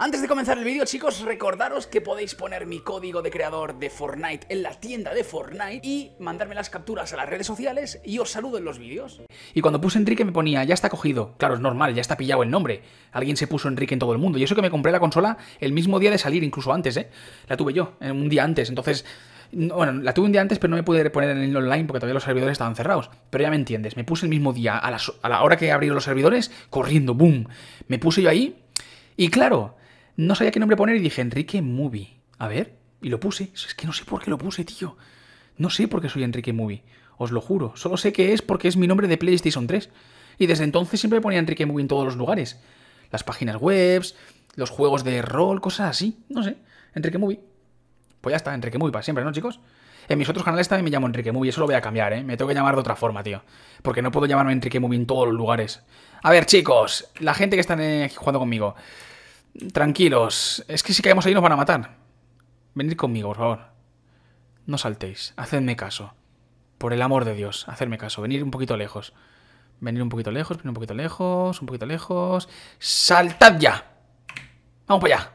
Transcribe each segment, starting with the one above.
Antes de comenzar el vídeo, chicos, recordaros que podéis poner mi código de creador de Fortnite en la tienda de Fortnite y mandarme las capturas a las redes sociales y os saludo en los vídeos. Y cuando puse Enrique me ponía, ya está cogido. Claro, es normal, ya está pillado el nombre. Alguien se puso Enrique en todo el mundo. Y eso que me compré la consola el mismo día de salir, incluso antes, ¿eh? La tuve yo, eh, un día antes. Entonces, bueno, la tuve un día antes, pero no me pude poner en el online porque todavía los servidores estaban cerrados. Pero ya me entiendes, me puse el mismo día, a la, hora que abrieron los servidores, corriendo, boom. Me puse yo ahí. Y claro, no sabía qué nombre poner y dije Enrique Movie. A ver, y lo puse. Es que no sé por qué lo puse, tío. No sé por qué soy Enrique Movie. Os lo juro. Solo sé que es porque es mi nombre de PlayStation 3. Y desde entonces siempre ponía Enrique Movie en todos los lugares. Las páginas webs, los juegos de rol, cosas así. No sé. Enrique Movie. Pues ya está, Enrique Movie para siempre, ¿no, chicos? En mis otros canales también me llamo Enrique Movie, eso lo voy a cambiar, ¿eh? Me tengo que llamar de otra forma, tío. Porque no puedo llamarme Enrique Movie en todos los lugares. A ver, chicos, la gente que está jugando conmigo. Tranquilos, es que si caemos ahí nos van a matar. Venid conmigo, por favor. No saltéis, hacedme caso. Por el amor de Dios, hacedme caso. Venid un poquito lejos. Venid un poquito lejos, venid un poquito lejos, un poquito lejos. ¡Saltad ya! Vamos para allá.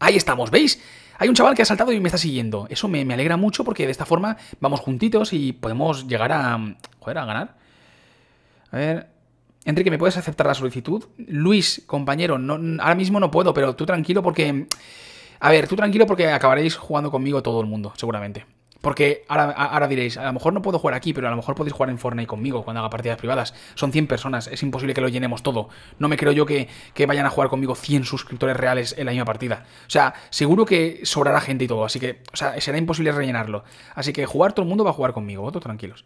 Ahí estamos, ¿veis? Hay un chaval que ha saltado y me está siguiendo. Eso me, me alegra mucho porque de esta forma vamos juntitos y podemos llegar a... Joder, a ganar. A ver, que ¿me puedes aceptar la solicitud? Luis, compañero, ahora mismo no puedo, pero tú tranquilo porque... A ver, tú tranquilo porque acabaréis jugando conmigo todo el mundo, seguramente. Porque ahora, ahora, diréis, a lo mejor no puedo jugar aquí, pero a lo mejor podéis jugar en Fortnite conmigo cuando haga partidas privadas. Son 100 personas, es imposible que lo llenemos todo. No me creo yo que, vayan a jugar conmigo 100 suscriptores reales en la misma partida. O sea, seguro que sobrará gente y todo, así que, o sea, será imposible rellenarlo. Así que jugar todo el mundo va a jugar conmigo, vosotros tranquilos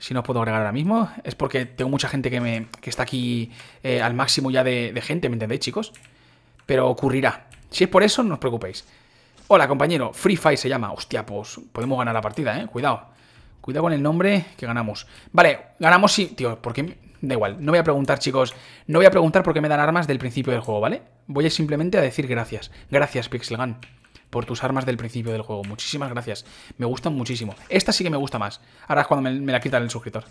si no os puedo agregar ahora mismo, es porque tengo mucha gente que, me, que está aquí eh, al máximo ya de, gente, ¿me entendéis, chicos? Pero ocurrirá. Si es por eso, no os preocupéis. Hola, compañero. Free Fire se llama. Hostia, pues podemos ganar la partida, ¿eh? Cuidado. Cuidado con el nombre que ganamos. Vale, ganamos sí. Tío, ¿por qué? Da igual. No voy a preguntar, chicos. No voy a preguntar por qué me dan armas del principio del juego, ¿vale? Voy simplemente a decir gracias. Gracias, Pixelgun por tus armas del principio del juego. Muchísimas gracias. Me gustan muchísimo. Esta sí que me gusta más. Ahora es cuando me, la quitan el suscriptor.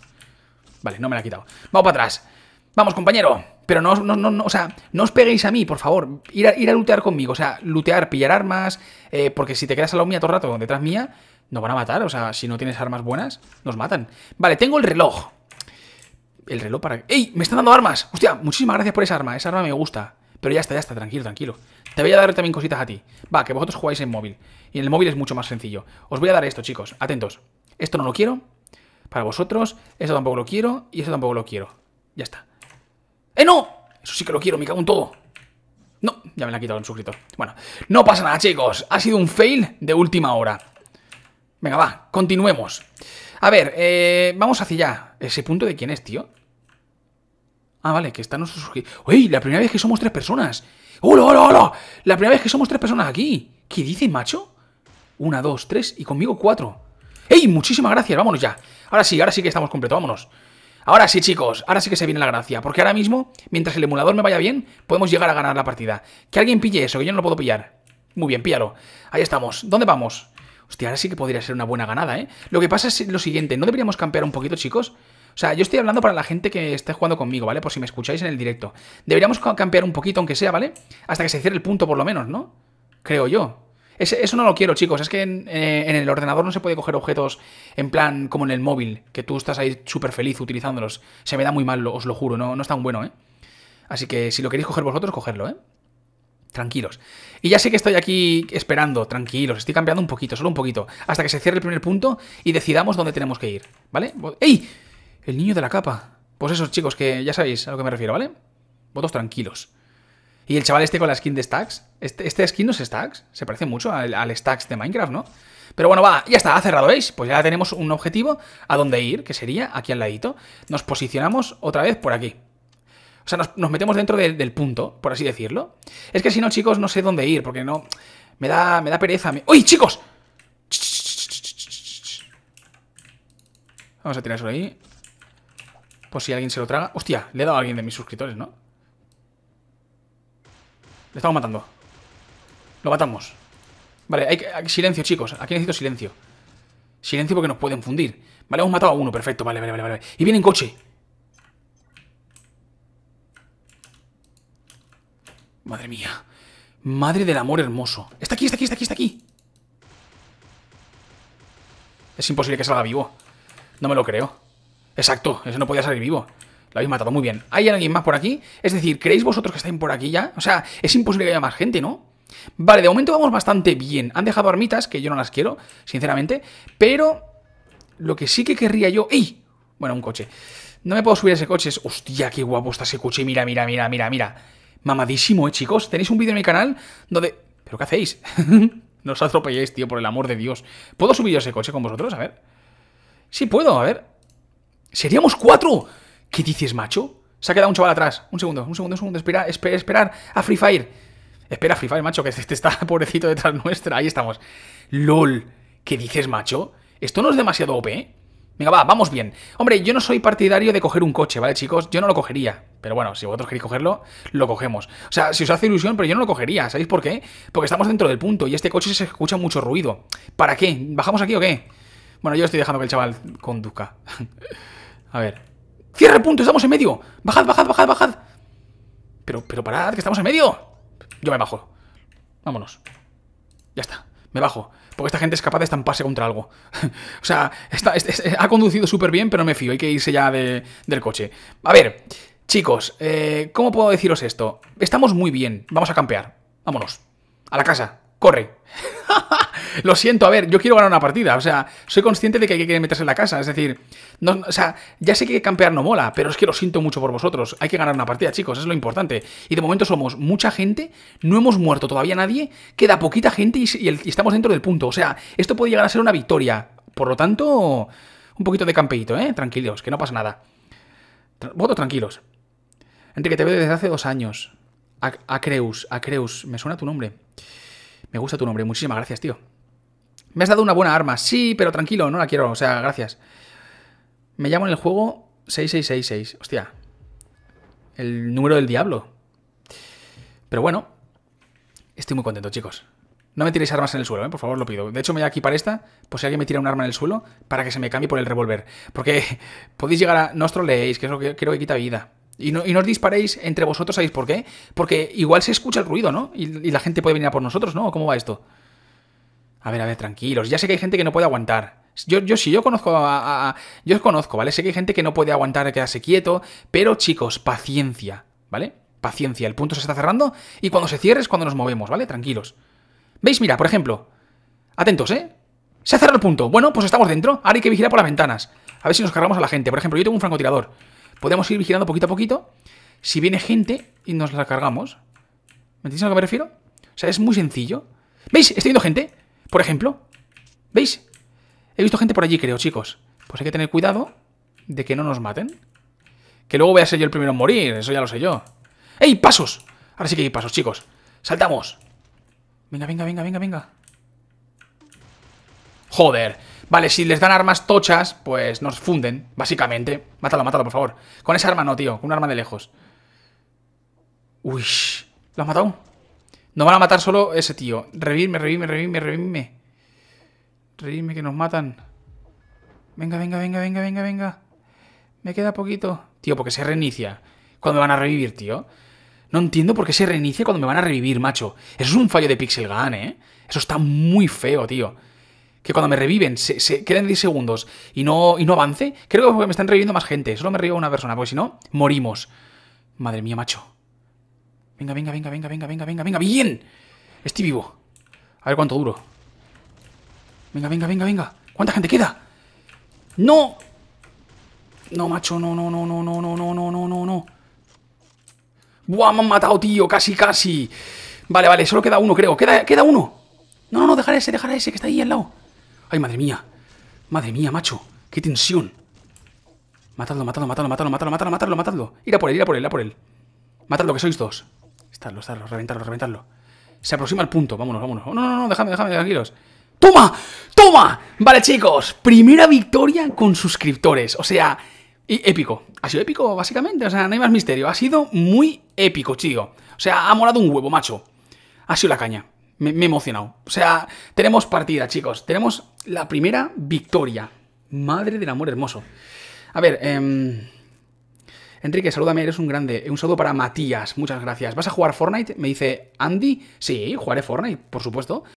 Vale, no me la ha quitado. Vamos para atrás. Vamos, compañero. Pero no, no, no, o sea, no os peguéis a mí, por favor. Ir a, ir a lootear conmigo. O sea, lootear, pillar armas. Eh, porque si te quedas a la mía todo el rato detrás mía, nos van a matar. O sea, si no tienes armas buenas, nos matan. Vale, tengo el reloj. El reloj para... ¡Ey! ¡Me están dando armas! Hostia, muchísimas gracias por esa arma. Esa arma me gusta. Pero ya está, ya está. Tranquilo, tranquilo. Te voy a dar también cositas a ti. Va, que vosotros jugáis en móvil. Y en el móvil es mucho más sencillo. Os voy a dar esto, chicos. Atentos. Esto no lo quiero. Para vosotros. Esto tampoco lo quiero. Y esto tampoco lo quiero. Ya está. ¡Eh, no! Eso sí que lo quiero. Me cago en todo. No, ya me la ha quitado el suscriptor. Bueno, no pasa nada, chicos. Ha sido un fail de última hora. Venga, va. Continuemos. A ver, eh, vamos hacia allá. ¿Ese punto de quién es, tío? Ah, vale, que están nuestros... ¡Uy! La primera vez que somos tres personas. ¡Hola, hola, hola! La primera vez que somos tres personas aquí. ¿Qué dicen, macho? Una, dos, tres y conmigo cuatro. ¡Ey! Muchísimas gracias, vámonos ya. Ahora sí, ahora sí que estamos completos, vámonos. Ahora sí, chicos, ahora sí que se viene la gracia. Porque ahora mismo, mientras el emulador me vaya bien, podemos llegar a ganar la partida. Que alguien pille eso, que yo no lo puedo pillar. Muy bien, píllalo. Ahí estamos. ¿Dónde vamos? Hostia, ahora sí que podría ser una buena ganada, ¿eh? Lo que pasa es lo siguiente, ¿no deberíamos campear un poquito, chicos? O sea, yo estoy hablando para la gente que esté jugando conmigo, ¿vale? Por si me escucháis en el directo. Deberíamos cambiar un poquito, aunque sea, ¿vale? Hasta que se cierre el punto, por lo menos, ¿no? Creo yo. eso no lo quiero, chicos. Es que eh, en, el ordenador no se puede coger objetos en plan como en el móvil, que tú estás ahí súper feliz utilizándolos. Se me da muy mal, os lo juro. No, no es tan bueno, ¿eh? Así que si lo queréis coger vosotros, cogerlo, ¿eh? Tranquilos. Y ya sé que estoy aquí esperando, tranquilos. Estoy cambiando un poquito, solo un poquito. Hasta que se cierre el primer punto y decidamos dónde tenemos que ir, ¿vale? ¡Ey! El niño de la capa. Pues esos chicos que ya sabéis a lo que me refiero, ¿vale? Votos tranquilos. Y el chaval este con la skin de Stacks. Este, este, skin no es Stacks. Se parece mucho al, Stacks de Minecraft, ¿no? Pero bueno, va, ya está, ha cerrado, ¿veis? Pues ya tenemos un objetivo a dónde ir, que sería aquí al ladito. Nos posicionamos otra vez por aquí. O sea, nos, metemos dentro del punto, por así decirlo. Es que si no, chicos, no sé dónde ir, porque no... Me da, me da pereza. ¡Uy, chicos! Vamos a tirar eso ahí. Por pues si alguien se lo traga. Hostia, le he dado a alguien de mis suscriptores, ¿no? Le estamos matando. Lo matamos. Vale, hay, silencio, chicos. Aquí necesito silencio. Silencio porque nos pueden fundir. Vale, hemos matado a uno. Perfecto, vale, vale, vale. vale. Y viene en coche. Madre mía. Madre del amor hermoso. Está aquí, está aquí, está aquí, está aquí. Es imposible que salga vivo. No me lo creo. Exacto, eso no podía salir vivo. Lo habéis matado muy bien. ¿Hay alguien más por aquí? Es decir, ¿creéis vosotros que estén por aquí ya? O sea, es imposible que haya más gente, ¿no? Vale, de momento vamos bastante bien. Han dejado armitas, que yo no las quiero, sinceramente. Pero lo que sí que querría yo... ¡Ey! Bueno, un coche. No me puedo subir a ese coche. Hostia, qué guapo está ese coche. Mira, mira, mira, mira, mira. Mamadísimo, ¿eh, chicos? Tenéis un vídeo en mi canal donde... ¿Pero qué hacéis? no os atropelléis, tío, por el amor de Dios. ¿Puedo subir yo a ese coche con vosotros? A ver. Sí puedo, a ver. ¿Seríamos cuatro? ¿Qué dices, macho? Se ha quedado un chaval atrás. Un segundo, un segundo, un segundo. Espera, espera, esperar a Free Fire. Espera, Free Fire, macho, que este, este está pobrecito detrás nuestra. Ahí estamos. LOL. ¿Qué dices, macho? Esto no es demasiado OP, ¿eh? Venga, va, vamos bien. Hombre, yo no soy partidario de coger un coche, ¿vale, chicos? Yo no lo cogería. Pero bueno, si vosotros queréis cogerlo, lo cogemos. O sea, si os hace ilusión, pero yo no lo cogería. ¿Sabéis por qué? Porque estamos dentro del punto y este coche se escucha mucho ruido. ¿Para qué? ¿Bajamos aquí o qué? Bueno, yo estoy dejando que el chaval conduzca. A ver. ¡Cierra el punto! ¡Estamos en medio! ¡Bajad, bajad, bajad, bajad! Pero, pero parad, que estamos en medio. Yo me bajo. Vámonos. Ya está. Me bajo. Porque esta gente es capaz de estamparse contra algo. o sea, ha conducido súper bien, pero me fío. Hay que irse ya del coche. A ver, chicos, eh, ¿cómo puedo deciros esto? Estamos muy bien. Vamos a campear. Vámonos. A la casa corre. lo siento, a ver, yo quiero ganar una partida. O sea, soy consciente de que hay que meterse en la casa. Es decir, no, ya sé que campear no mola, pero es que lo siento mucho por vosotros. Hay que ganar una partida, chicos, es lo importante. Y de momento somos mucha gente, no hemos muerto todavía nadie, queda poquita gente y, estamos dentro del punto. O sea, esto puede llegar a ser una victoria. Por lo tanto, un poquito de campeito, ¿eh? Tranquilos, que no pasa nada. voto tranquilos. Enrique, te veo desde hace dos años. Acreus, Acreus, me suena tu nombre. Me gusta tu nombre, muchísimas gracias, tío. Me has dado una buena arma, sí, pero tranquilo, no la quiero, o sea, gracias. Me llamo en el juego 6666, hostia. El número del diablo. Pero bueno, estoy muy contento, chicos. No me tiréis armas en el suelo, ¿eh? por favor, lo pido. De hecho, me voy a equipar esta, por si alguien me tira un arma en el suelo, para que se me cambie por el revólver. Porque podéis llegar a... que es lo que quiero, creo que quita vida. Y no, os disparéis entre vosotros, ¿sabéis por qué? Porque igual se escucha el ruido, ¿no? Y, la gente puede venir a por nosotros, ¿no? ¿Cómo va esto? A ver, a ver, tranquilos. Ya sé que hay gente que no puede aguantar. Yo, yo sí, yo conozco a, Yo os conozco, ¿vale? Sé que hay gente que no puede aguantar, quedarse quieto. Pero, chicos, paciencia, ¿vale? Paciencia. El punto se está cerrando y cuando se cierre es cuando nos movemos, ¿vale? Tranquilos. ¿Veis? Mira, por ejemplo. Atentos, ¿eh? Se ha cerrado el punto. Bueno, pues estamos dentro. Ahora hay que vigilar por las ventanas. A ver si nos cargamos a la gente. Por ejemplo, yo tengo un francotirador. Podemos ir vigilando poquito a poquito si viene gente y nos la cargamos. ¿Me entiendes a lo que me refiero? O sea, es muy sencillo. ¿Veis? Estoy viendo gente, por ejemplo. ¿Veis? He visto gente por allí, creo, chicos. Pues hay que tener cuidado de que no nos maten. Que luego voy a ser yo el primero en morir, eso ya lo sé yo. ¡Ey, pasos! Ahora sí que hay pasos, chicos. ¡Saltamos! Venga, venga, venga, venga, venga. Joder, Vale, si les dan armas tochas, pues nos funden, básicamente. Mátalo, mátalo, por favor. Con esa arma no, tío. Con un arma de lejos. Uy, ¿lo has matado? Nos van a matar solo ese tío. Revirme, revivirme, revirme, Revivirme Revivirme que nos matan. Venga, venga, venga, venga, venga, venga. Me queda poquito. Tío, porque se reinicia. Cuando me van a revivir, tío. No entiendo por qué se reinicia cuando me van a revivir, macho. Eso es un fallo de Pixel Gun, ¿eh? Eso está muy feo, tío que cuando me reviven se, se queden 10 segundos y no, no avance, creo que me están reviviendo más gente. Solo me reviva una persona, porque si no, morimos. Madre mía, macho. Venga, venga, venga, venga, venga, venga, venga, venga. ¡Bien! Estoy vivo. A ver cuánto duro. Venga, venga, venga, venga. ¿Cuánta gente queda? ¡No! No, macho, no, no, no, no, no, no, no, no, no, no, no. ¡Buah, me han matado, tío! Casi, casi. Vale, vale, solo queda uno, creo. Queda, queda uno. No, no, no, dejar ese, dejar ese, que está ahí al lado. ¡Ay, madre mía! ¡Madre mía, macho! ¡Qué tensión! Matadlo, matadlo, matadlo, matadlo, matadlo, matadlo, matadlo, matadlo. por él, irá por él, por él. Matadlo, que sois dos. Estadlo, estadlo, reventarlo, reventarlo. Se aproxima el punto. Vámonos, vámonos. No, no, no, déjame! déjame tranquilos. ¡Toma! ¡Toma! Vale, chicos, primera victoria con suscriptores. O sea, y épico. Ha sido épico, básicamente. O sea, no hay más misterio. Ha sido muy épico, chico. O sea, ha molado un huevo, macho. Ha sido la caña. Me, he emocionado. O sea, tenemos partida, chicos. Tenemos la primera victoria. Madre del amor hermoso. A ver, em, Enrique, salúdame, eres un grande. Un saludo para Matías, muchas gracias. ¿Vas a jugar Fortnite? Me dice Andy. Sí, jugaré Fortnite, por supuesto.